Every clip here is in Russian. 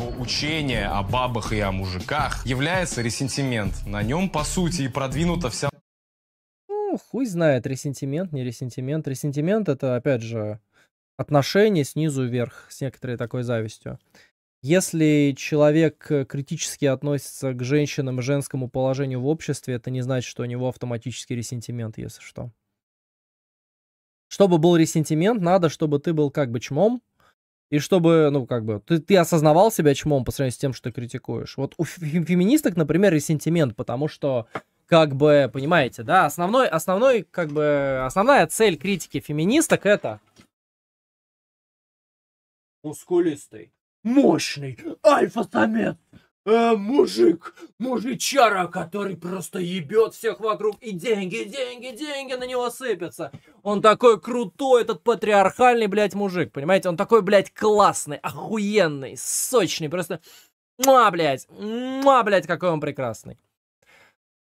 его учение о бабах и о мужиках является ресентимент. На нем, по сути, и продвинута вся... Ну, хуй знает, ресентимент, не ресентимент. Ресентимент — это, опять же, отношение снизу вверх, с некоторой такой завистью. Если человек критически относится к женщинам и женскому положению в обществе, это не значит, что у него автоматически ресентимент, если что. Чтобы был ресентимент, надо, чтобы ты был как бы чмом, и чтобы, ну, как бы, ты, ты осознавал себя чмом по сравнению с тем, что ты критикуешь. Вот у феминисток, например, ресентимент, потому что, как бы, понимаете, да, основной, основной, как бы, основная цель критики феминисток это мускулистый, мощный альфа-самец э, мужик, мужичара, который просто ебет всех вокруг, и деньги, деньги, деньги на него сыпятся. Он такой крутой, этот патриархальный, блядь, мужик, понимаете? Он такой, блядь, классный, охуенный, сочный, просто... Муа, блядь, муа, блядь, какой он прекрасный.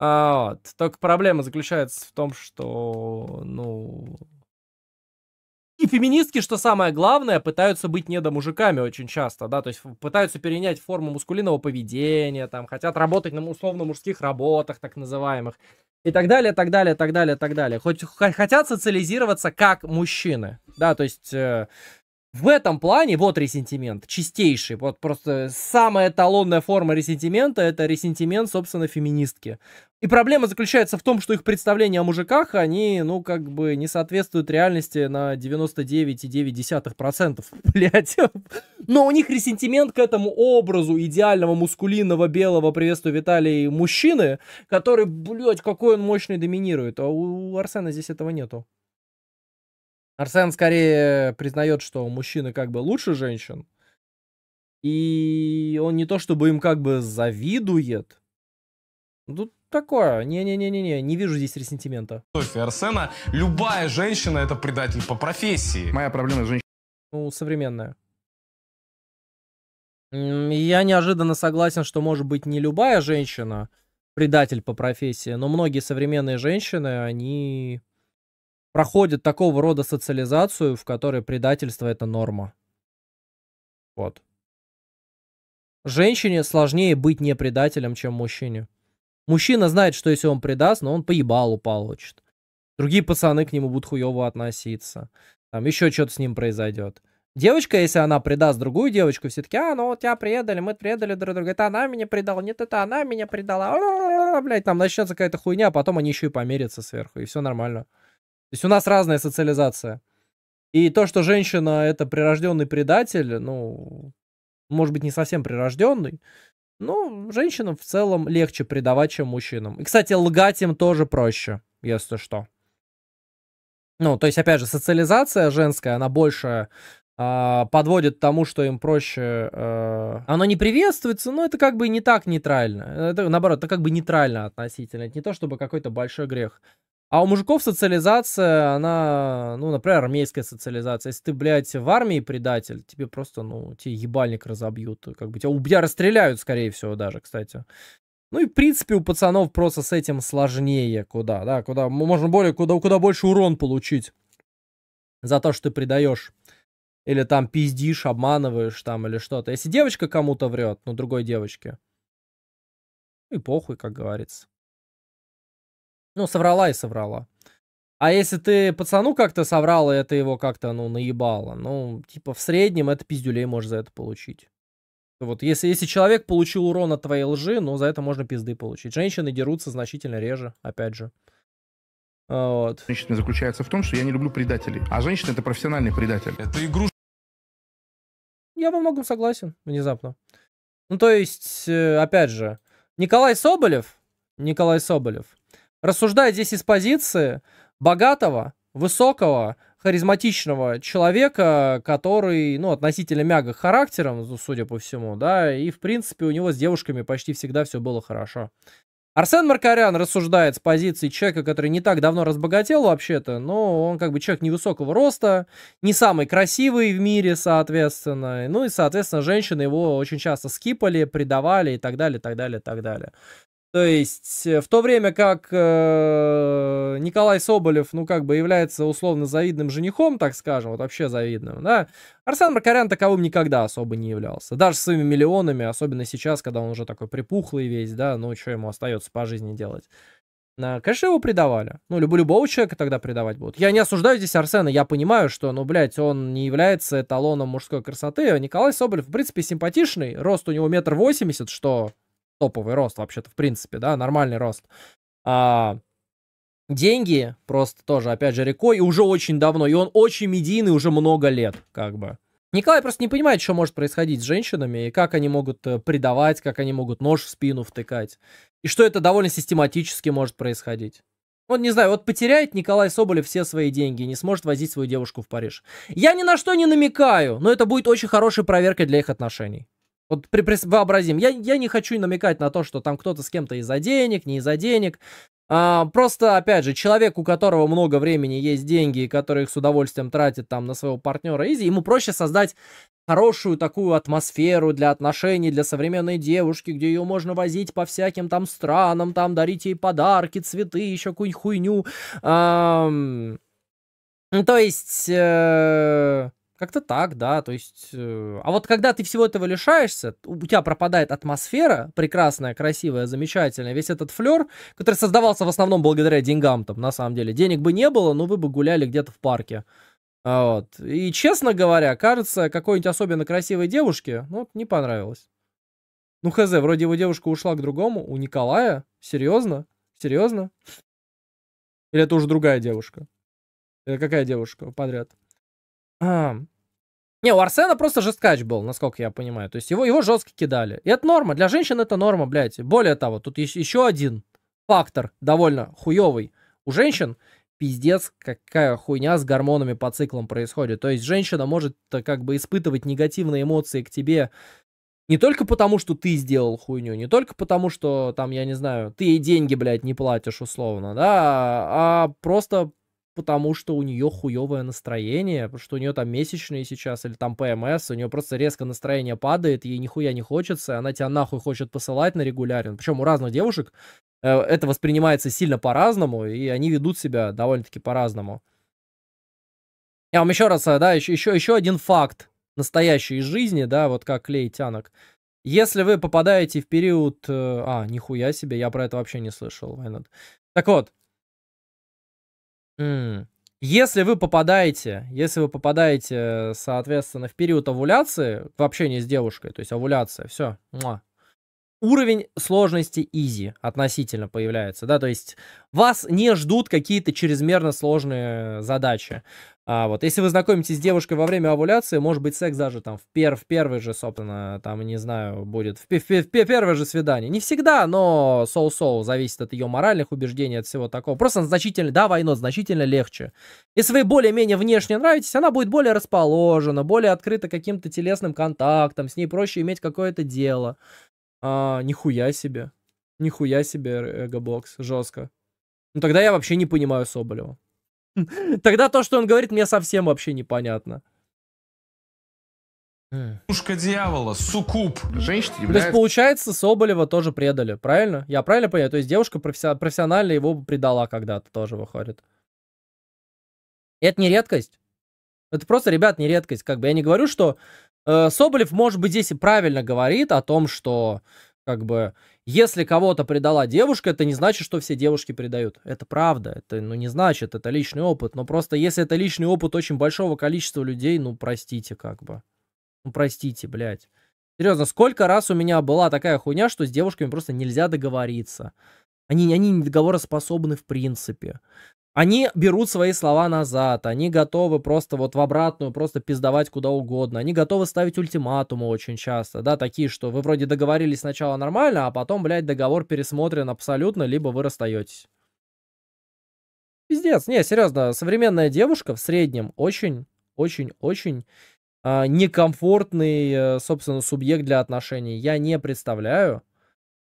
А, вот. Только проблема заключается в том, что, ну, и феминистки, что самое главное, пытаются быть недомужиками очень часто, да, то есть пытаются перенять форму мускулиного поведения, там, хотят работать на условно-мужских работах, так называемых, и так далее, так далее, так далее, так далее. Хоть хотят социализироваться как мужчины, да, то есть... Э, в этом плане вот ресентимент, чистейший, вот просто самая эталонная форма ресентимента — это ресентимент, собственно, феминистки. И проблема заключается в том, что их представления о мужиках, они, ну, как бы не соответствуют реальности на 99,9%, блядь. Но у них ресентимент к этому образу идеального мускулинного белого, приветствую Виталий, мужчины, который, блядь, какой он мощный доминирует. А у Арсена здесь этого нету. Арсен скорее э, признает, что мужчины как бы лучше женщин. И он не то чтобы им как бы завидует. Тут такое. Не-не-не-не-не, не вижу здесь ресентимента. Арсена, любая женщина это предатель по профессии. Моя проблема с женщиной. Ну, современная. Я неожиданно согласен, что может быть не любая женщина предатель по профессии, но многие современные женщины, они проходит такого рода социализацию, в которой предательство это норма. Вот. Женщине сложнее быть не предателем, чем мужчине. Мужчина знает, что если он предаст, но он поебалу получит. Другие пацаны к нему будут хуево относиться. Там еще что-то с ним произойдет. Девочка, если она предаст другую девочку, все таки а, ну вот тебя предали, мы предали друг друга, это она меня предала, нет, это она меня предала, а, блять, там начнется какая-то хуйня, а потом они еще и помирятся сверху, и все нормально. То есть у нас разная социализация. И то, что женщина это прирожденный предатель, ну, может быть, не совсем прирожденный, но женщинам в целом легче предавать, чем мужчинам. И, кстати, лгать им тоже проще, если что. Ну, то есть, опять же, социализация женская, она больше э, подводит к тому, что им проще... Э, оно не приветствуется, но это как бы не так нейтрально. Это, наоборот, это как бы нейтрально относительно. Это не то, чтобы какой-то большой грех. А у мужиков социализация, она, ну, например, армейская социализация. Если ты, блядь, в армии предатель, тебе просто, ну, тебе ебальник разобьют. Как бы тебя, тебя расстреляют, скорее всего, даже, кстати. Ну и, в принципе, у пацанов просто с этим сложнее куда, да, куда можно более, куда, куда больше урон получить за то, что ты предаешь. Или там пиздишь, обманываешь там или что-то. Если девочка кому-то врет, ну, другой девочке. Ну и похуй, как говорится. Ну, соврала и соврала. А если ты пацану как-то соврал, и это его как-то, ну, наебало, ну, типа, в среднем это пиздюлей можешь за это получить. Вот, если, если человек получил урон от твоей лжи, ну, за это можно пизды получить. Женщины дерутся значительно реже, опять же. Вот. Женщина заключается в том, что я не люблю предателей. А женщина это профессиональный предатель. Это игрушка. Я во многом согласен, внезапно. Ну, то есть, э, опять же, Николай Соболев, Николай Соболев, рассуждая здесь из позиции богатого, высокого, харизматичного человека, который, ну, относительно мягок характером, судя по всему, да, и, в принципе, у него с девушками почти всегда все было хорошо. Арсен Маркарян рассуждает с позиции человека, который не так давно разбогател вообще-то, но он как бы человек невысокого роста, не самый красивый в мире, соответственно. Ну и, соответственно, женщины его очень часто скипали, предавали и так далее, так далее, так далее. То есть, э, в то время как э, Николай Соболев, ну, как бы является условно завидным женихом, так скажем, вот вообще завидным, да, Арсен Маркарян таковым никогда особо не являлся. Даже с своими миллионами, особенно сейчас, когда он уже такой припухлый весь, да, ну, что ему остается по жизни делать. Э, конечно, его предавали. Ну, любого человека тогда предавать будут. Я не осуждаю здесь Арсена, я понимаю, что, ну, блядь, он не является эталоном мужской красоты. Николай Соболев, в принципе, симпатичный. Рост у него метр восемьдесят, что топовый рост вообще-то, в принципе, да, нормальный рост. А, деньги просто тоже, опять же, рекой, и уже очень давно, и он очень медийный уже много лет, как бы. Николай просто не понимает, что может происходить с женщинами, и как они могут э, предавать, как они могут нож в спину втыкать, и что это довольно систематически может происходить. вот не знаю, вот потеряет Николай Соболев все свои деньги и не сможет возить свою девушку в Париж. Я ни на что не намекаю, но это будет очень хорошей проверкой для их отношений. Вот при, при, вообразим, я, я не хочу намекать на то, что там кто-то с кем-то из-за денег, не из-за денег. А, просто, опять же, человек, у которого много времени есть деньги, и который их с удовольствием тратит там на своего партнера Изи, ему проще создать хорошую такую атмосферу для отношений, для современной девушки, где ее можно возить по всяким там странам, там дарить ей подарки, цветы, еще какую-нибудь хуйню. Эм... То есть... Э... Как-то так, да, то есть... Э, а вот когда ты всего этого лишаешься, у тебя пропадает атмосфера прекрасная, красивая, замечательная, весь этот флер, который создавался в основном благодаря деньгам там, на самом деле. Денег бы не было, но вы бы гуляли где-то в парке. А вот. И, честно говоря, кажется, какой-нибудь особенно красивой девушке, ну, не понравилось. Ну, хз, вроде его девушка ушла к другому, у Николая. Серьезно? Серьезно? Или это уже другая девушка? Это какая девушка подряд? А, не, у Арсена просто жесткач был, насколько я понимаю. То есть его, его жестко кидали. И это норма. Для женщин это норма, блядь. Более того, тут еще, еще один фактор довольно хуевый. У женщин пиздец, какая хуйня с гормонами по циклам происходит. То есть женщина может как бы испытывать негативные эмоции к тебе не только потому, что ты сделал хуйню, не только потому, что там, я не знаю, ты ей деньги, блядь, не платишь условно, да, а просто потому что у нее хуевое настроение, что у нее там месячные сейчас или там ПМС, у нее просто резко настроение падает, ей нихуя не хочется, она тебя нахуй хочет посылать на регулярен. Причем у разных девушек э, это воспринимается сильно по-разному, и они ведут себя довольно-таки по-разному. Я вам еще раз, э, да, еще, еще, еще один факт настоящей жизни, да, вот как клей тянок. Если вы попадаете в период... Э, а, нихуя себе, я про это вообще не слышал, Так вот, если вы попадаете, если вы попадаете, соответственно, в период овуляции в общении с девушкой, то есть овуляция, все, уровень сложности easy относительно появляется, да, то есть вас не ждут какие-то чрезмерно сложные задачи. А вот, если вы знакомитесь с девушкой во время овуляции, может быть, секс даже там в, пер в первый же, собственно, там, не знаю, будет, в, в, в, первое же свидание. Не всегда, но соу-соу зависит от ее моральных убеждений, от всего такого. Просто значительно, да, войну значительно легче. Если вы более-менее внешне нравитесь, она будет более расположена, более открыта каким-то телесным контактом, с ней проще иметь какое-то дело. А, нихуя себе. Нихуя себе э, Эгобокс. Жестко. Ну тогда я вообще не понимаю Соболева. Тогда то, что он говорит, мне совсем вообще непонятно. Пушка дьявола, сукуп. Женщина является... То есть, получается, Соболева тоже предали, правильно? Я правильно понял? То есть, девушка професси... профессионально его предала когда-то тоже, выходит. это не редкость. Это просто, ребят, не редкость. Как бы я не говорю, что Э, Соболев, может быть, здесь и правильно говорит о том, что как бы если кого-то предала девушка, это не значит, что все девушки предают. Это правда. Это, ну, не значит, это личный опыт. Но просто если это личный опыт очень большого количества людей, ну, простите, как бы. Ну, простите, блядь. Серьезно, сколько раз у меня была такая хуйня, что с девушками просто нельзя договориться. Они, они не договороспособны в принципе. Они берут свои слова назад, они готовы просто вот в обратную, просто пиздовать куда угодно, они готовы ставить ультиматумы очень часто, да, такие, что вы вроде договорились сначала нормально, а потом, блядь, договор пересмотрен абсолютно, либо вы расстаетесь. Пиздец, не, серьезно, современная девушка в среднем очень, очень, очень а, э, некомфортный, собственно, субъект для отношений. Я не представляю,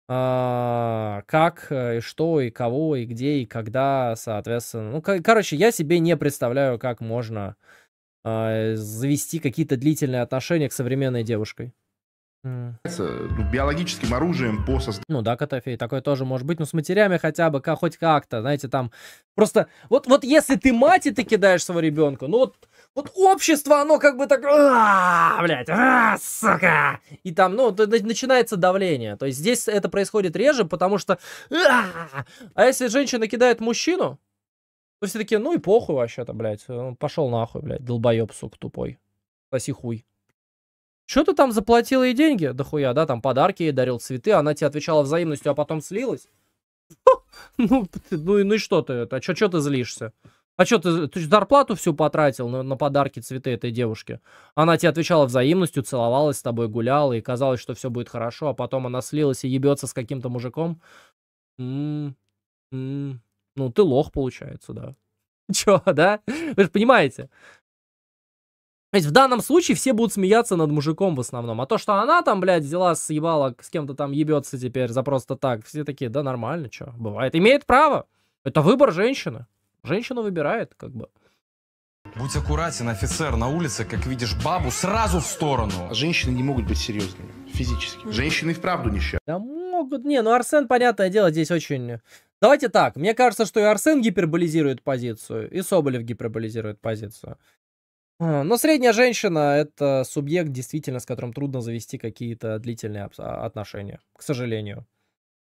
а, как, э, и что, и кого, и где, и когда, соответственно. Ну, короче, я себе не представляю, как можно а, завести какие-то длительные отношения к современной девушкой. Ну, биологическим оружием по созданию. Ну да, Котофей, такое тоже может быть, но с матерями хотя бы, как, хоть как-то, знаете, там, просто, вот, вот если ты мать и ты кидаешь своего ребенка, ну вот, вот общество, оно как бы так, а, блядь, а, сука. И там, ну, начинается давление. То есть здесь это происходит реже, потому что... А, а если женщина кидает мужчину, то все таки ну и похуй вообще-то, блядь. Э, ну, Пошел нахуй, блядь, долбоеб, сука, тупой. Соси хуй. Что ты там заплатил ей деньги? Да хуя, да, там подарки ей дарил, цветы, она тебе отвечала взаимностью, а потом слилась? Ну, ну, ну и что ты это? Че, а что ты злишься? А что ты, ты зарплату всю потратил на, на подарки цветы этой девушке? Она тебе отвечала взаимностью, целовалась с тобой, гуляла, и казалось, что все будет хорошо, а потом она слилась и ебется с каким-то мужиком. М -м -м. Ну, ты лох, получается, да. Че, да? Вы же понимаете. То есть в данном случае все будут смеяться над мужиком в основном. А то, что она там, блядь, взяла, съебала, с кем-то там ебется теперь за просто так, все такие, да нормально, что, бывает. Имеет право. Это выбор женщины. Женщина выбирает, как бы. Будь аккуратен, офицер, на улице, как видишь бабу, сразу в сторону. Женщины не могут быть серьезными, физически. Женщины вправду несчастны. Да могут, не, ну Арсен, понятное дело, здесь очень... Давайте так, мне кажется, что и Арсен гиперболизирует позицию, и Соболев гиперболизирует позицию. А, но средняя женщина — это субъект, действительно, с которым трудно завести какие-то длительные а, отношения, к сожалению.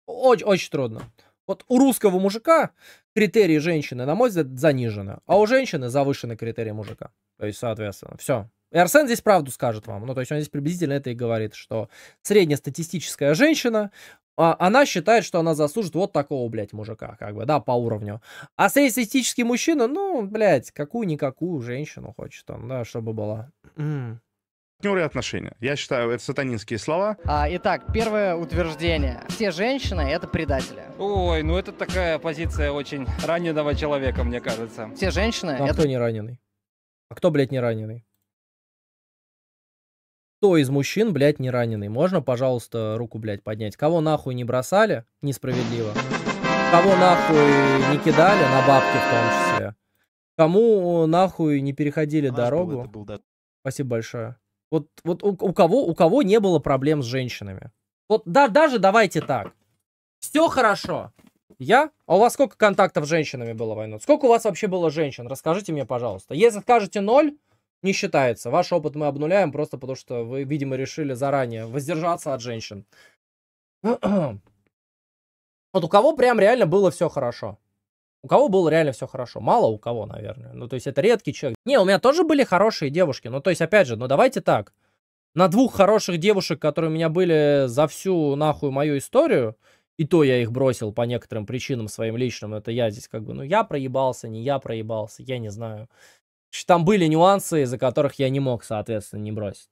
Очень, очень трудно. Вот у русского мужика критерии женщины, на мой взгляд, занижены, а у женщины завышены критерии мужика. То есть, соответственно, все. И Арсен здесь правду скажет вам. Ну, то есть он здесь приблизительно это и говорит, что среднестатистическая женщина, а, она считает, что она заслужит вот такого, блядь, мужика, как бы, да, по уровню. А среднестатистический мужчина, ну, блядь, какую-никакую женщину хочет он, да, чтобы была партнеры отношения. Я считаю, это сатанинские слова. А, итак, первое утверждение. Все женщины — это предатели. Ой, ну это такая позиция очень раненого человека, мне кажется. Все женщины... А это... кто не раненый? А кто, блядь, не раненый? Кто из мужчин, блядь, не раненый? Можно, пожалуйста, руку, блядь, поднять? Кого нахуй не бросали? Несправедливо. Кого нахуй не кидали? На бабки в том числе. Кому э, нахуй не переходили дорогу? Был, был, да. Спасибо большое. Вот, вот у, у, кого, у кого не было проблем с женщинами? Вот да, даже давайте так. Все хорошо. Я? А у вас сколько контактов с женщинами было, Войнот? Сколько у вас вообще было женщин? Расскажите мне, пожалуйста. Если скажете ноль, не считается. Ваш опыт мы обнуляем просто потому, что вы, видимо, решили заранее воздержаться от женщин. Вот у кого прям реально было все хорошо? У кого было реально все хорошо? Мало у кого, наверное. Ну, то есть это редкий человек. Не, у меня тоже были хорошие девушки. Ну, то есть, опять же, ну давайте так. На двух хороших девушек, которые у меня были за всю нахуй мою историю, и то я их бросил по некоторым причинам своим личным, это я здесь как бы, ну я проебался, не я проебался, я не знаю. Там были нюансы, из-за которых я не мог, соответственно, не бросить.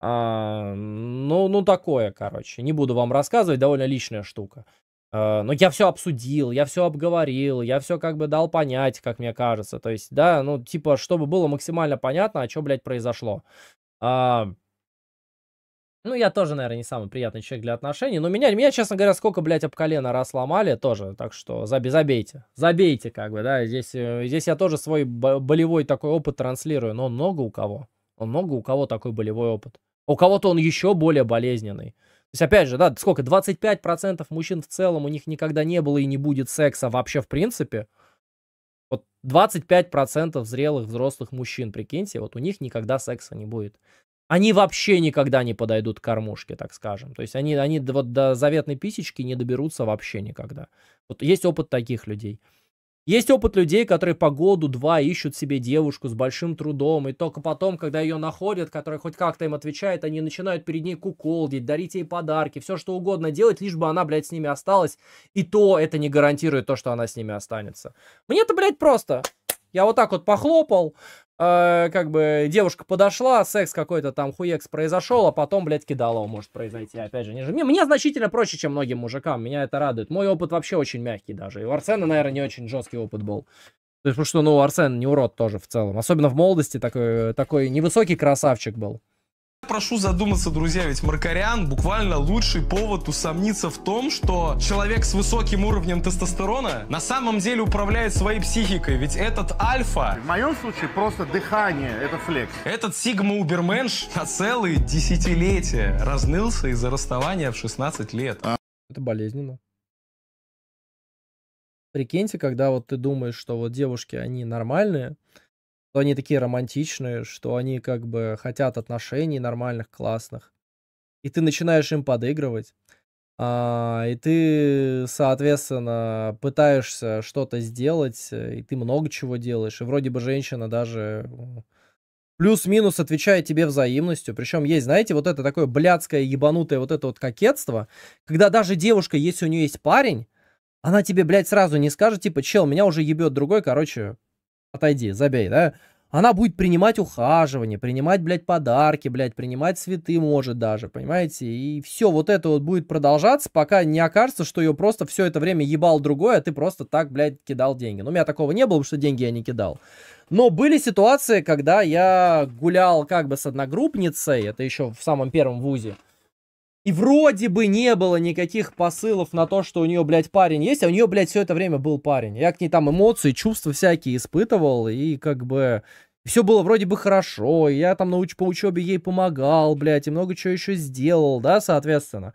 А, ну, ну такое, короче. Не буду вам рассказывать, довольно личная штука. Э, но ну, я все обсудил, я все обговорил, я все как бы дал понять, как мне кажется. То есть, да, ну, типа, чтобы было максимально понятно, а что, блядь, произошло. А... Ну, я тоже, наверное, не самый приятный человек для отношений, но меня, меня, честно говоря, сколько, блядь, об колено раз ломали тоже, так что заби, забейте, забейте, как бы, да, здесь, э, здесь я тоже свой болевой такой опыт транслирую, но много у кого, много у кого такой болевой опыт. У кого-то он еще более болезненный. То есть, опять же, да, сколько, 25% мужчин в целом, у них никогда не было и не будет секса вообще в принципе. Вот 25% зрелых взрослых мужчин, прикиньте, вот у них никогда секса не будет. Они вообще никогда не подойдут к кормушке, так скажем. То есть они, они вот до заветной писечки не доберутся вообще никогда. Вот есть опыт таких людей. Есть опыт людей, которые по году-два ищут себе девушку с большим трудом, и только потом, когда ее находят, которая хоть как-то им отвечает, они начинают перед ней куколдить, дарить ей подарки, все что угодно делать, лишь бы она, блядь, с ними осталась. И то это не гарантирует то, что она с ними останется. мне это, блядь, просто. Я вот так вот похлопал, э, как бы девушка подошла, секс какой-то там хуекс произошел, а потом, блядь, кидалово может произойти. Опять же, не же. Мне, мне значительно проще, чем многим мужикам. Меня это радует. Мой опыт вообще очень мягкий даже. И у Арсена, наверное, не очень жесткий опыт был. То есть, потому что, ну, Арсен не урод тоже в целом. Особенно в молодости такой, такой невысокий красавчик был. Прошу задуматься, друзья, ведь Маркарян буквально лучший повод усомниться в том, что человек с высоким уровнем тестостерона на самом деле управляет своей психикой, ведь этот альфа... В моем случае просто дыхание, это флекс. Этот сигма уберменш на целые десятилетия разнылся из-за расставания в 16 лет. А. Это болезненно. Прикиньте, когда вот ты думаешь, что вот девушки, они нормальные, что они такие романтичные, что они как бы хотят отношений нормальных, классных. И ты начинаешь им подыгрывать. А, и ты, соответственно, пытаешься что-то сделать, и ты много чего делаешь. И вроде бы женщина даже плюс-минус отвечает тебе взаимностью. Причем есть, знаете, вот это такое блядское, ебанутое вот это вот кокетство, когда даже девушка, если у нее есть парень, она тебе, блядь, сразу не скажет, типа, чел, меня уже ебет другой, короче, отойди, забей, да, она будет принимать ухаживание, принимать, блядь, подарки, блядь, принимать цветы может даже, понимаете? И все вот это вот будет продолжаться, пока не окажется, что ее просто все это время ебал другой, а ты просто так, блядь, кидал деньги. Ну, у меня такого не было, потому что деньги я не кидал. Но были ситуации, когда я гулял как бы с одногруппницей, это еще в самом первом вузе, и вроде бы не было никаких посылов на то, что у нее, блядь, парень есть, а у нее, блядь, все это время был парень. Я к ней там эмоции, чувства всякие испытывал, и как бы все было вроде бы хорошо, и я там на уч по учебе ей помогал, блядь, и много чего еще сделал, да, соответственно.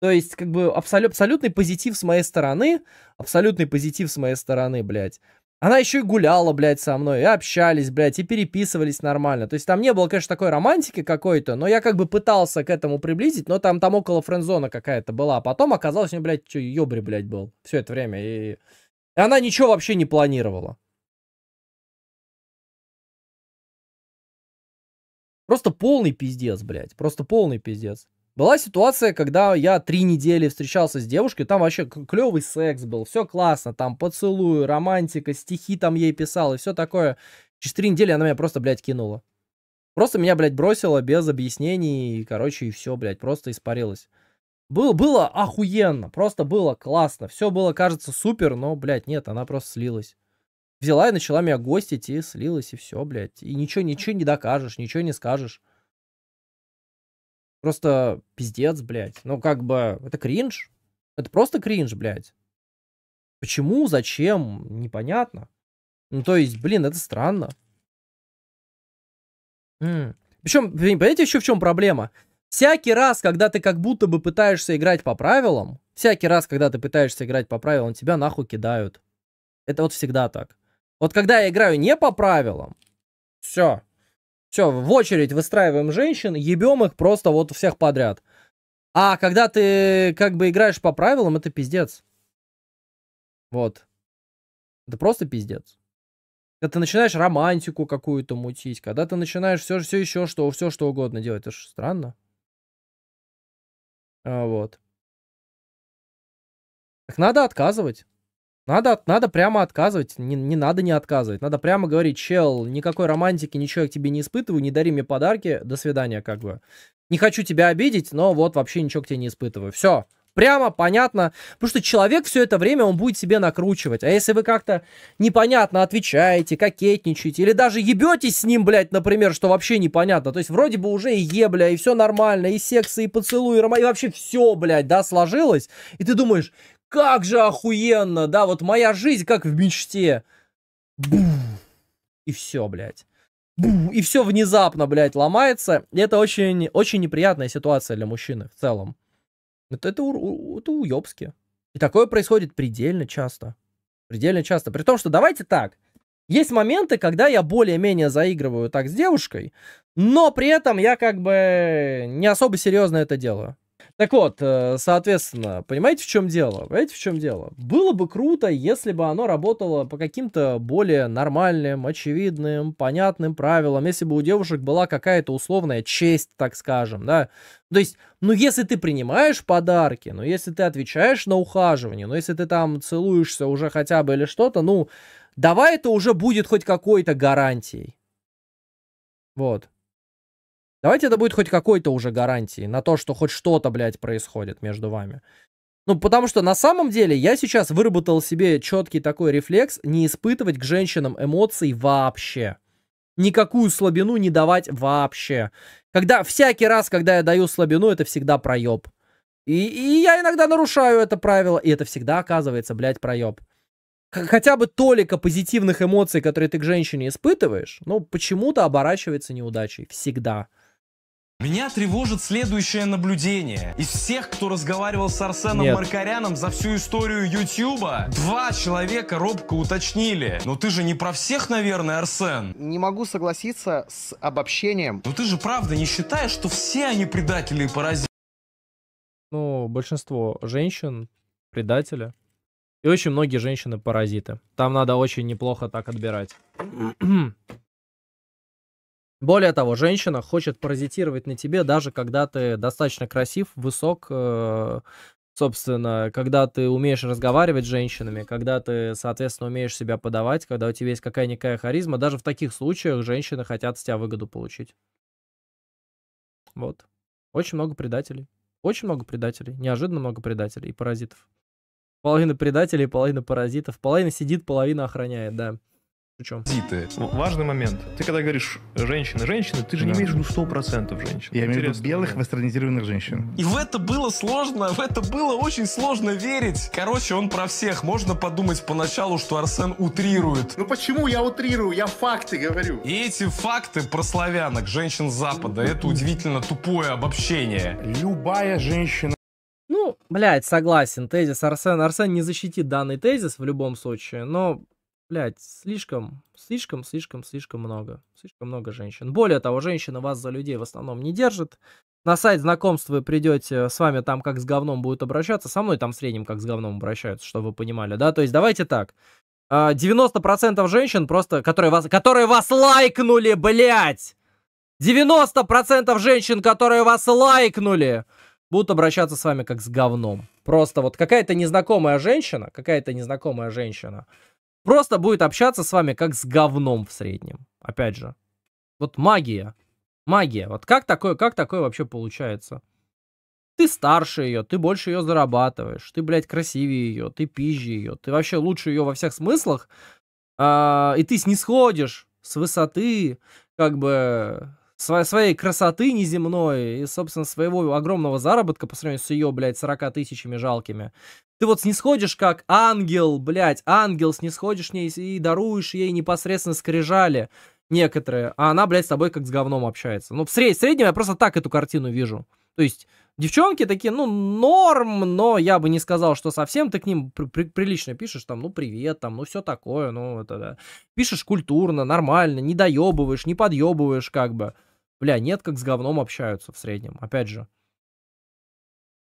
То есть, как бы, абсол абсолютный позитив с моей стороны, абсолютный позитив с моей стороны, блядь. Она еще и гуляла, блядь, со мной, и общались, блядь, и переписывались нормально. То есть там не было, конечно, такой романтики какой-то, но я как бы пытался к этому приблизить, но там, там около френдзона какая-то была. А потом оказалось, у нее, блядь, что, ёбри, блядь, был все это время. И... и она ничего вообще не планировала. Просто полный пиздец, блядь. Просто полный пиздец. Была ситуация, когда я три недели встречался с девушкой, там вообще клевый секс был, все классно, там поцелуй, романтика, стихи там ей писал и все такое. Через три недели она меня просто, блядь, кинула. Просто меня, блядь, бросила без объяснений, и, короче, и все, блядь, просто испарилась. Было, было охуенно, просто было классно, все было, кажется, супер, но, блядь, нет, она просто слилась. Взяла и начала меня гостить, и слилась, и все, блядь. И ничего, ничего не докажешь, ничего не скажешь. Просто пиздец, блядь. Ну, как бы, это кринж. Это просто кринж, блядь. Почему, зачем, непонятно. Ну, то есть, блин, это странно. М-м. Причем, понимаете, еще в чем проблема? Всякий раз, когда ты как будто бы пытаешься играть по правилам, всякий раз, когда ты пытаешься играть по правилам, тебя нахуй кидают. Это вот всегда так. Вот когда я играю не по правилам, все, все, в очередь выстраиваем женщин, ебем их просто вот всех подряд. А когда ты как бы играешь по правилам, это пиздец. Вот. Это просто пиздец. Когда ты начинаешь романтику какую-то мутить, когда ты начинаешь все, все еще что, все что угодно делать, это же странно. А, вот. Так надо отказывать. Надо, надо прямо отказывать, не, не надо не отказывать. Надо прямо говорить, чел, никакой романтики, ничего я к тебе не испытываю, не дари мне подарки, до свидания, как бы. Не хочу тебя обидеть, но вот вообще ничего к тебе не испытываю. Все, прямо, понятно. Потому что человек все это время, он будет себе накручивать. А если вы как-то непонятно отвечаете, кокетничаете, или даже ебетесь с ним, блядь, например, что вообще непонятно. То есть вроде бы уже и ебля, и все нормально, и секс, и поцелуй, и, рома... и вообще все, блядь, да, сложилось. И ты думаешь, как же охуенно, да, вот моя жизнь как в мечте. Бум. И все, блядь. Бум. И все внезапно, блядь, ломается. И это очень, очень неприятная ситуация для мужчины в целом. Это, это, это уебски. И такое происходит предельно часто. Предельно часто. При том, что давайте так. Есть моменты, когда я более-менее заигрываю так с девушкой, но при этом я как бы не особо серьезно это делаю. Так вот, э, соответственно, понимаете, в чем дело? Понимаете, в чем дело? Было бы круто, если бы оно работало по каким-то более нормальным, очевидным, понятным правилам, если бы у девушек была какая-то условная честь, так скажем, да. То есть, ну, если ты принимаешь подарки, ну, если ты отвечаешь на ухаживание, ну, если ты там целуешься уже хотя бы или что-то, ну, давай это уже будет хоть какой-то гарантией. Вот. Давайте это будет хоть какой-то уже гарантией на то, что хоть что-то, блядь, происходит между вами. Ну, потому что на самом деле я сейчас выработал себе четкий такой рефлекс не испытывать к женщинам эмоций вообще. Никакую слабину не давать вообще. Когда всякий раз, когда я даю слабину, это всегда проеб. И, и я иногда нарушаю это правило, и это всегда оказывается, блядь, проеб. Хотя бы толика позитивных эмоций, которые ты к женщине испытываешь, ну, почему-то оборачивается неудачей. Всегда. Меня тревожит следующее наблюдение. Из всех, кто разговаривал с Арсеном Нет. Маркаряном за всю историю Ютьюба, два человека робко уточнили. Но ты же не про всех, наверное, Арсен. Не могу согласиться с обобщением. Но ты же правда не считаешь, что все они предатели и паразиты? Ну, большинство женщин предатели. И очень многие женщины паразиты. Там надо очень неплохо так отбирать. Более того, женщина хочет паразитировать на тебе, даже когда ты достаточно красив, высок, э, собственно, когда ты умеешь разговаривать с женщинами, когда ты, соответственно, умеешь себя подавать, когда у тебя есть какая-никакая харизма, даже в таких случаях женщины хотят с тебя выгоду получить. Вот. Очень много предателей. Очень много предателей. Неожиданно много предателей и паразитов. Половина предателей, половина паразитов. Половина сидит, половина охраняет, да. Причем. Зиты. Ну, важный момент. Ты когда говоришь женщины, женщины, ты же да. не имеешь в виду 100% женщин. Я имею в виду белых момент. вестернизированных женщин. И в это было сложно, в это было очень сложно верить. Короче, он про всех. Можно подумать поначалу, что Арсен утрирует. Ну почему я утрирую? Я факты говорю. И эти факты про славянок, женщин Запада, это удивительно тупое обобщение. Любая женщина ну, блядь, согласен, тезис Арсен. Арсен не защитит данный тезис в любом случае, но Блять, слишком, слишком, слишком, слишком много. Слишком много женщин. Более того, женщина вас за людей в основном не держит. На сайт знакомств вы придете, с вами там как с говном будут обращаться, со мной там в среднем как с говном обращаются, чтобы вы понимали, да? То есть давайте так. 90% а, женщин просто, которые вас, которые вас лайкнули, блядь! 90% женщин, которые вас лайкнули, будут обращаться с вами как с говном. Просто вот какая-то незнакомая женщина, какая-то незнакомая женщина, Просто будет общаться с вами как с говном в среднем. Опять же. Вот магия. Магия. Вот как такое, как такое вообще получается? Ты старше ее, ты больше ее зарабатываешь, ты, блядь, красивее ее, ты пизже ее, ты вообще лучше ее во всех смыслах, а, и ты снисходишь с высоты, как бы, своей, своей красоты неземной и, собственно, своего огромного заработка по сравнению с ее, блядь, 40 тысячами жалкими. Ты вот снисходишь как ангел, блядь, ангел, снисходишь ней и даруешь ей непосредственно скрижали некоторые, а она, блядь, с тобой как с говном общается. Ну, в, среднем я просто так эту картину вижу. То есть, девчонки такие, ну, норм, но я бы не сказал, что совсем ты к ним при при прилично пишешь, там, ну, привет, там, ну, все такое, ну, это, да. Пишешь культурно, нормально, не доебываешь, не подъебываешь, как бы. Бля, нет, как с говном общаются в среднем, опять же.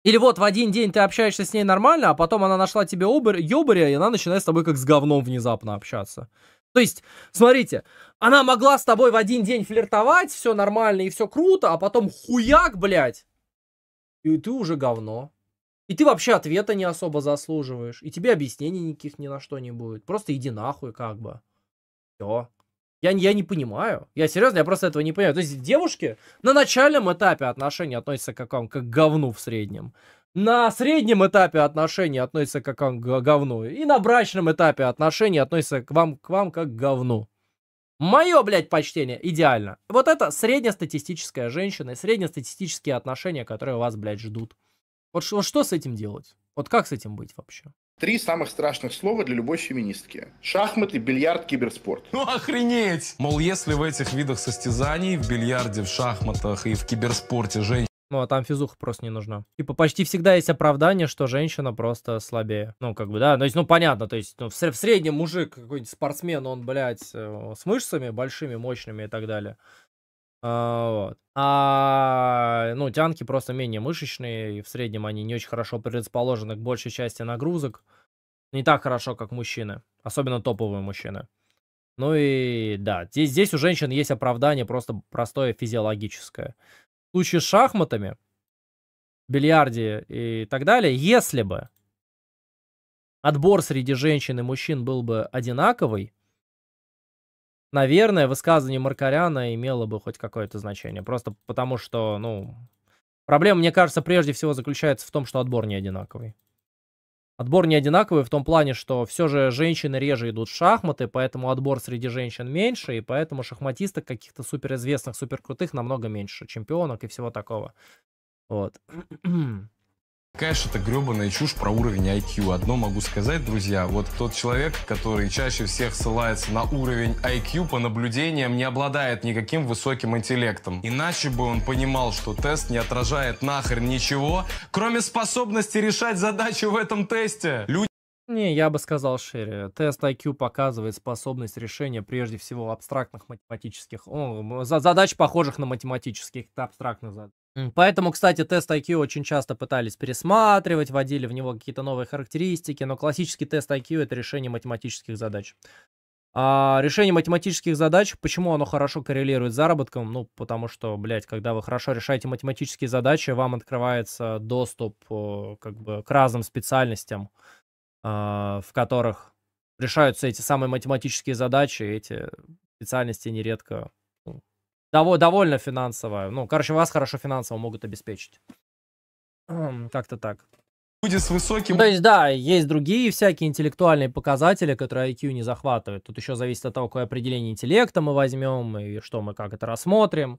Или вот в один день ты общаешься с ней нормально, а потом она нашла тебе обер... ёбаря, и она начинает с тобой как с говном внезапно общаться. То есть, смотрите, она могла с тобой в один день флиртовать, все нормально и все круто, а потом хуяк, блядь, и ты уже говно. И ты вообще ответа не особо заслуживаешь, и тебе объяснений никаких ни на что не будет. Просто иди нахуй как бы. Все. Я, я не понимаю. Я серьезно, я просто этого не понимаю. То есть девушки на начальном этапе отношений относятся к вам, как к говну в среднем. На среднем этапе отношений относятся как вам к говну. И на брачном этапе отношений относятся к вам, к вам как к говну. Мое, блядь, почтение, идеально. Вот это среднестатистическая женщина и среднестатистические отношения, которые вас, блядь, ждут. Вот что, что с этим делать? Вот как с этим быть вообще? Три самых страшных слова для любой феминистки. Шахматы, бильярд, киберспорт. Ну охренеть! Мол, если в этих видах состязаний, в бильярде, в шахматах и в киберспорте женщины ну, а там физуха просто не нужна. Типа, почти всегда есть оправдание, что женщина просто слабее. Ну, как бы, да. То есть, ну, понятно. То есть, ну, в среднем мужик, какой-нибудь спортсмен, он, блядь, э, с мышцами большими, мощными и так далее. А, вот. а ну, тянки просто менее мышечные, и в среднем они не очень хорошо предрасположены к большей части нагрузок. Не так хорошо, как мужчины, особенно топовые мужчины. Ну и да, здесь, здесь у женщин есть оправдание просто простое физиологическое. В случае с шахматами, бильярде и так далее, если бы отбор среди женщин и мужчин был бы одинаковый, наверное, высказывание Маркаряна имело бы хоть какое-то значение. Просто потому что, ну, проблема, мне кажется, прежде всего заключается в том, что отбор не одинаковый. Отбор не одинаковый в том плане, что все же женщины реже идут в шахматы, поэтому отбор среди женщин меньше, и поэтому шахматисток каких-то суперизвестных, суперкрутых намного меньше, чемпионок и всего такого. Вот. Конечно, это гребаная чушь про уровень IQ. Одно могу сказать, друзья, вот тот человек, который чаще всех ссылается на уровень IQ по наблюдениям, не обладает никаким высоким интеллектом. Иначе бы он понимал, что тест не отражает нахрен ничего, кроме способности решать задачи в этом тесте. Люди не, я бы сказал шире. Тест IQ показывает способность решения прежде всего абстрактных математических, о, задач, похожих на математических, абстрактных задач. Поэтому, кстати, тест IQ очень часто пытались пересматривать, вводили в него какие-то новые характеристики, но классический тест IQ это решение математических задач. А решение математических задач, почему оно хорошо коррелирует с заработком? Ну, потому что, блядь, когда вы хорошо решаете математические задачи, вам открывается доступ как бы к разным специальностям, а, в которых решаются эти самые математические задачи, эти специальности нередко дов- довольно финансовая, Ну, короче, вас хорошо финансово могут обеспечить. Как-то так. Будет с высоким... то есть, да, есть другие всякие интеллектуальные показатели, которые IQ не захватывает. Тут еще зависит от того, какое определение интеллекта мы возьмем, и что мы, как это рассмотрим.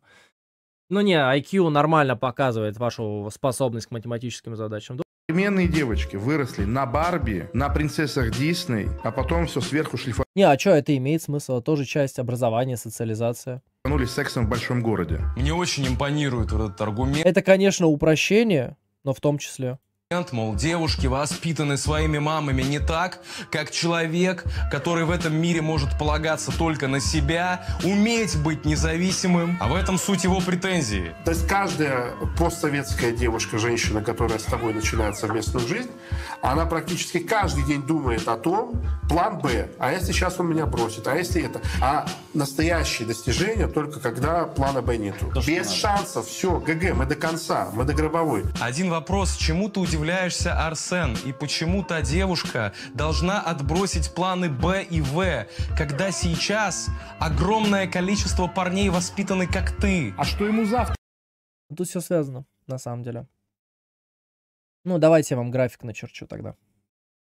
Ну не, IQ нормально показывает вашу способность к математическим задачам. Современные девочки выросли на Барби, на принцессах Дисней, а потом все сверху шлифовали. Не, а что это имеет смысл? Тоже часть образования, социализация вернулись сексом в большом городе. Мне очень импонирует вот этот аргумент. Это, конечно, упрощение, но в том числе. Мол, девушки воспитаны своими мамами не так, как человек, который в этом мире может полагаться только на себя, уметь быть независимым. А в этом суть его претензии. То есть каждая постсоветская девушка, женщина, которая с тобой начинает совместную жизнь, она практически каждый день думает о том, план Б, а если сейчас он меня бросит, а если это. А настоящие достижения только когда плана Б нету. То, Без шансов, все, ГГ, мы до конца, мы до гробовой. Один вопрос, чему ты удивляешься? удивляешься, Арсен, и почему та девушка должна отбросить планы Б и В, когда сейчас огромное количество парней воспитаны, как ты? А что ему завтра? Тут все связано, на самом деле. Ну, давайте я вам график начерчу тогда.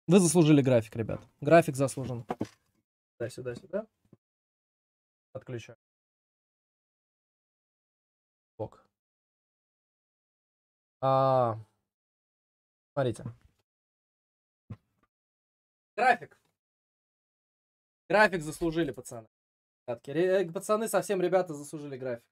Вы заслужили график, ребят. График заслужен. Сюда, сюда, сюда. Отключаю. Бок. А, Смотрите. График. График заслужили, пацаны. Э, пацаны совсем ребята заслужили график.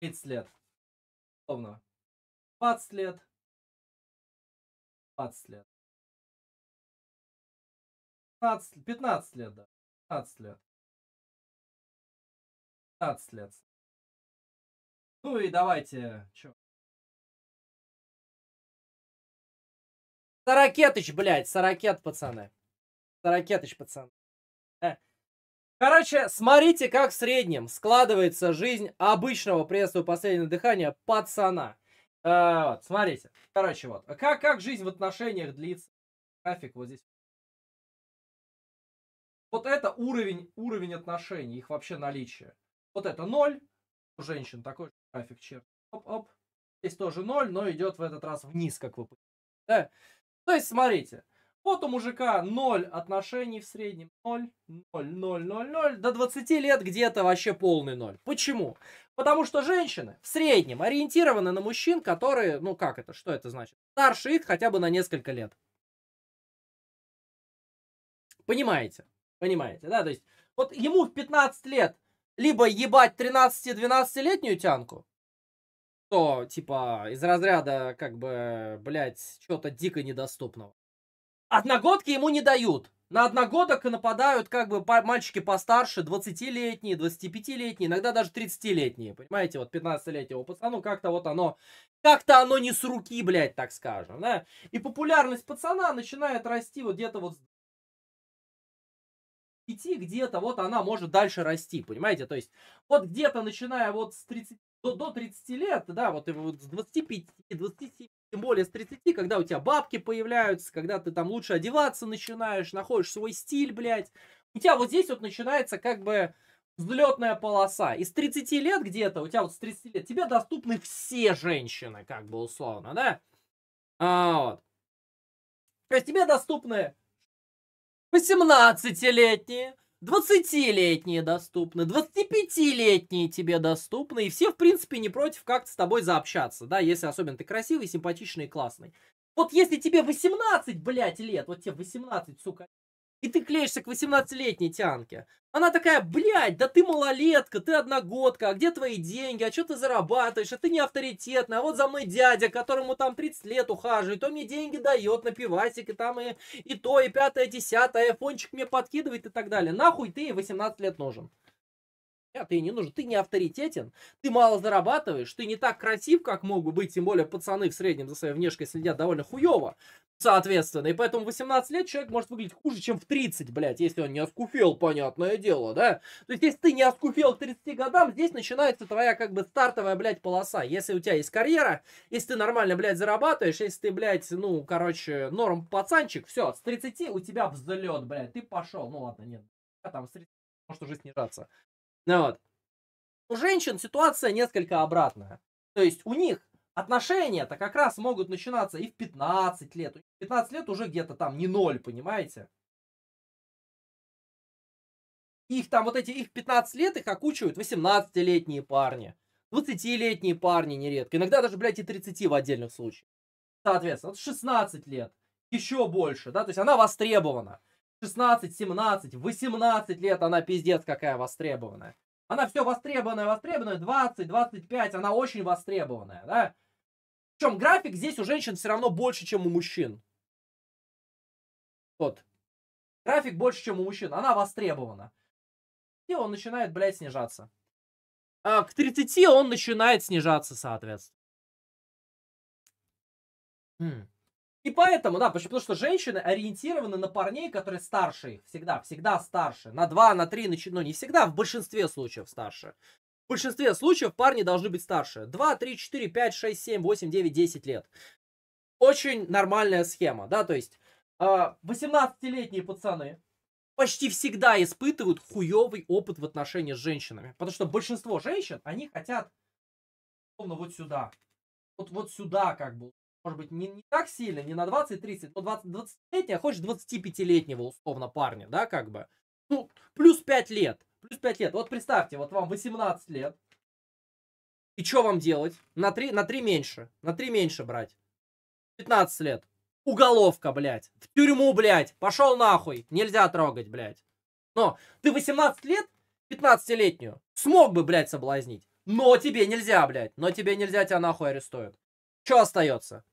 Тридцать лет. Словно. Двадцать лет. 20 лет. 15, 15 лет, да. 15 лет. 15 лет. Ну и давайте, чё. Сорокетыч, блядь, саракет, пацаны. Сорокетыч, пацаны. Э, короче, смотрите, как в среднем складывается жизнь обычного пресса у последнего дыхания пацана. А, вот, смотрите. Короче, вот. А как, как жизнь в отношениях длится? График вот здесь. Вот это уровень, уровень отношений, их вообще наличие. Вот это ноль у женщин, такой же график черт. Оп, оп. Здесь тоже ноль, но идет в этот раз вниз, как вы понимаете. Да? То есть, смотрите, вот у мужика 0 отношений в среднем. 0, 0, 0, 0, 0. До 20 лет где-то вообще полный 0. Почему? Потому что женщины в среднем ориентированы на мужчин, которые, ну как это, что это значит? Старше их хотя бы на несколько лет. Понимаете? Понимаете, да? То есть, вот ему в 15 лет либо ебать 13-12-летнюю тянку, то, типа, из разряда, как бы, блядь, что то дико недоступного. Одногодки ему не дают. На одногодок нападают как бы мальчики постарше, 20-летние, 25-летние, иногда даже 30-летние. Понимаете, вот 15-летнего пацану ну, как-то вот оно, как-то оно не с руки, блядь, так скажем. Да? И популярность пацана начинает расти вот где-то вот с идти где-то, вот она может дальше расти, понимаете? То есть, вот где-то начиная вот с 30 до, до 30 лет, да, вот, и вот с 25, 27, тем более с 30, когда у тебя бабки появляются, когда ты там лучше одеваться начинаешь, находишь свой стиль, блядь. У тебя вот здесь вот начинается как бы взлетная полоса. Из 30 лет где-то, у тебя вот с 30 лет, тебе доступны все женщины, как бы условно, да? А, вот. То есть тебе доступны 18-летние, 20-летние доступны, 25-летние тебе доступны, и все, в принципе, не против как-то с тобой заобщаться, да, если особенно ты красивый, симпатичный и классный. Вот если тебе 18, блядь, лет, вот тебе 18, сука, и ты клеишься к 18-летней тянке, она такая, блядь, да ты малолетка, ты одногодка, а где твои деньги, а что ты зарабатываешь, а ты не авторитетная, а вот за мной дядя, которому там 30 лет ухаживает, он мне деньги дает на пивасик, и там и, и то, и пятое, и десятое, айфончик мне подкидывает и так далее. Нахуй ты 18 лет нужен а ты не нужен, ты не авторитетен, ты мало зарабатываешь, ты не так красив, как могут быть, тем более пацаны в среднем за своей внешкой следят довольно хуево, соответственно, и поэтому в 18 лет человек может выглядеть хуже, чем в 30, блядь, если он не оскуфел, понятное дело, да, то есть если ты не оскуфел к 30 годам, здесь начинается твоя, как бы, стартовая, блядь, полоса, если у тебя есть карьера, если ты нормально, блядь, зарабатываешь, если ты, блядь, ну, короче, норм пацанчик, все, с 30 у тебя взлет, блядь, ты пошел, ну ладно, нет, а там с 30 может уже снижаться. Ну, вот. У женщин ситуация несколько обратная. То есть у них отношения-то как раз могут начинаться и в 15 лет. 15 лет уже где-то там не ноль, понимаете? Их там вот эти, их 15 лет их окучивают 18-летние парни. 20-летние парни нередко. Иногда даже, блядь, и 30 в отдельных случаях. Соответственно, 16 лет. Еще больше, да, то есть она востребована. 16, 17, 18 лет она пиздец какая востребованная. Она все востребованная, востребованная, 20, 25, она очень востребованная, да? Причем график здесь у женщин все равно больше, чем у мужчин. Вот. График больше, чем у мужчин. Она востребована. И он начинает, блядь, снижаться. А к 30 он начинает снижаться, соответственно. Хм. И поэтому, да, почему? Потому что женщины ориентированы на парней, которые старше их. Всегда, всегда старше. На два, на три, на 4, ну не всегда, в большинстве случаев старше. В большинстве случаев парни должны быть старше. два, три, четыре, пять, шесть, семь, восемь, девять, десять лет. Очень нормальная схема, да, то есть 18-летние а, пацаны почти всегда испытывают хуёвый опыт в отношении с женщинами. Потому что большинство женщин, они хотят, ну, вот сюда. Вот, вот сюда как бы может быть, не, не так сильно, не на 20-30, но 20, 20-летняя, а хочешь 25-летнего, условно, парня, да, как бы. Ну, плюс 5 лет, плюс 5 лет. Вот представьте, вот вам 18 лет, и что вам делать? На 3, на 3 меньше, на 3 меньше брать. 15 лет. Уголовка, блядь. В тюрьму, блядь. Пошел нахуй. Нельзя трогать, блядь. Но ты 18 лет, 15-летнюю, смог бы, блядь, соблазнить. Но тебе нельзя, блядь. Но тебе нельзя, тебя нахуй арестуют. Что остается?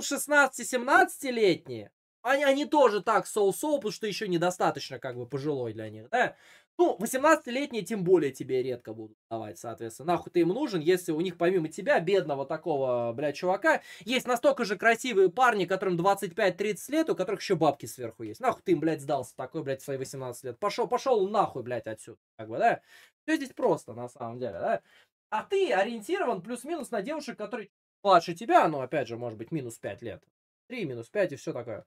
16-17-летние, они, они тоже так соу-соу, потому что еще недостаточно как бы пожилой для них, да? Ну, 18-летние тем более тебе редко будут давать, соответственно. Нахуй ты им нужен, если у них помимо тебя, бедного такого, блядь, чувака, есть настолько же красивые парни, которым 25-30 лет, у которых еще бабки сверху есть. Нахуй ты им, блядь, сдался такой, блядь, в свои 18 лет. Пошел, пошел нахуй, блядь, отсюда, как бы, да? Все здесь просто, на самом деле, да? А ты ориентирован плюс-минус на девушек, которые младше тебя, но опять же, может быть, минус 5 лет. 3, минус 5 и все такое.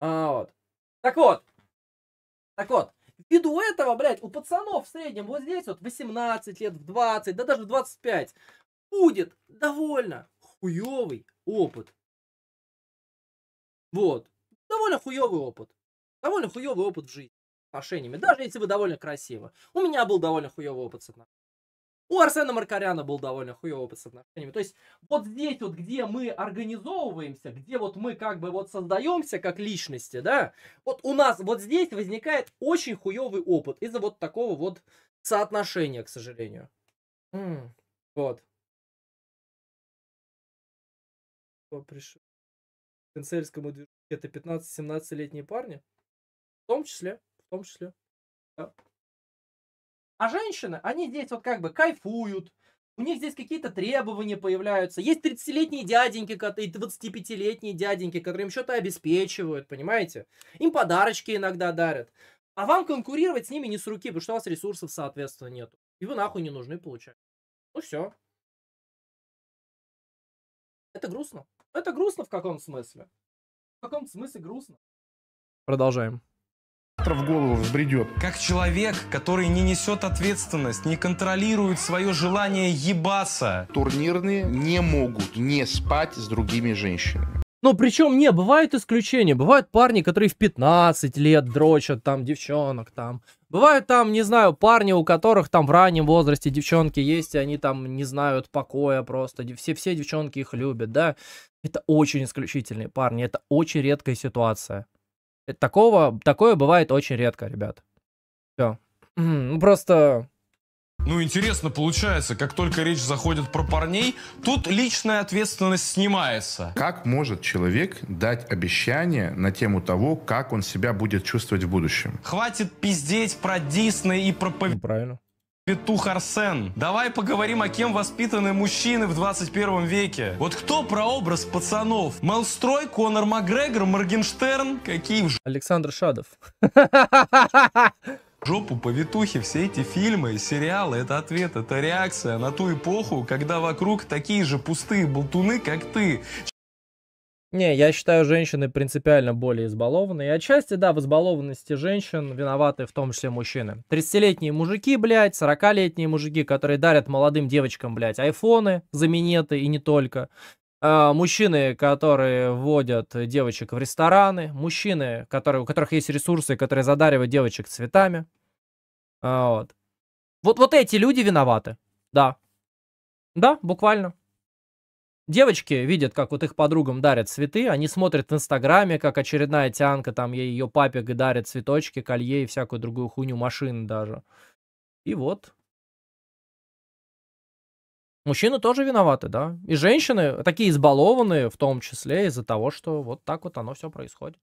А, вот. Так вот. Так вот. Ввиду этого, блядь, у пацанов в среднем вот здесь вот 18 лет, в 20, да даже в 25 будет довольно хуёвый опыт. Вот. Довольно хуёвый опыт. Довольно хуёвый опыт в жизни отношениями, даже если вы довольно красивы. У меня был довольно хуёвый опыт с отношениями. У Арсена Маркаряна был довольно хуевый опыт с отношениями. То есть вот здесь вот, где мы организовываемся, где вот мы как бы вот создаемся как личности, да, вот у нас вот здесь возникает очень хуевый опыт из-за вот такого вот соотношения, к сожалению. М-м, вот. Пришел. движению это 15-17-летние парни. В том числе, в том числе. Да. А женщины, они здесь вот как бы кайфуют, у них здесь какие-то требования появляются. Есть 30-летние дяденьки и 25-летние дяденьки, им что-то обеспечивают, понимаете? Им подарочки иногда дарят. А вам конкурировать с ними не с руки, потому что у вас ресурсов, соответственно, нет. И вы нахуй не нужны, получается. Ну все. Это грустно. Это грустно в каком смысле? В каком смысле грустно? Продолжаем в голову взбредет. Как человек, который не несет ответственность, не контролирует свое желание ебаться. Турнирные не могут не спать с другими женщинами. Но ну, причем не, бывают исключения. Бывают парни, которые в 15 лет дрочат там девчонок там. Бывают там, не знаю, парни, у которых там в раннем возрасте девчонки есть, и они там не знают покоя просто. Все, все девчонки их любят, да. Это очень исключительные парни, это очень редкая ситуация. Э, такого, такое бывает очень редко, ребят. Все. Ну Просто ну, интересно получается, как только речь заходит про парней, тут личная ответственность снимается. Как может человек дать обещание на тему того, как он себя будет чувствовать в будущем? Хватит пиздеть про Дисней и про... Ну, правильно. Петух Арсен. Давай поговорим, о кем воспитаны мужчины в 21 веке. Вот кто про образ пацанов? Мелстрой, Конор Макгрегор, Моргенштерн? Какие же... Александр Шадов. Жопу повитухи, все эти фильмы, сериалы, это ответ, это реакция на ту эпоху, когда вокруг такие же пустые болтуны, как ты. Не, я считаю, женщины принципиально более избалованы. И отчасти, да, в избалованности женщин виноваты в том числе мужчины. 30-летние мужики, блядь, 40-летние мужики, которые дарят молодым девочкам, блядь, айфоны, заменеты и не только. А, мужчины, которые вводят девочек в рестораны. Мужчины, которые, у которых есть ресурсы, которые задаривают девочек цветами. А, вот. вот. Вот эти люди виноваты. Да. Да, буквально. Девочки видят, как вот их подругам дарят цветы, они смотрят в Инстаграме, как очередная тянка, там ей ее папик дарит цветочки, колье и всякую другую хуйню, машины даже. И вот. Мужчины тоже виноваты, да. И женщины такие избалованные, в том числе из-за того, что вот так вот оно все происходит.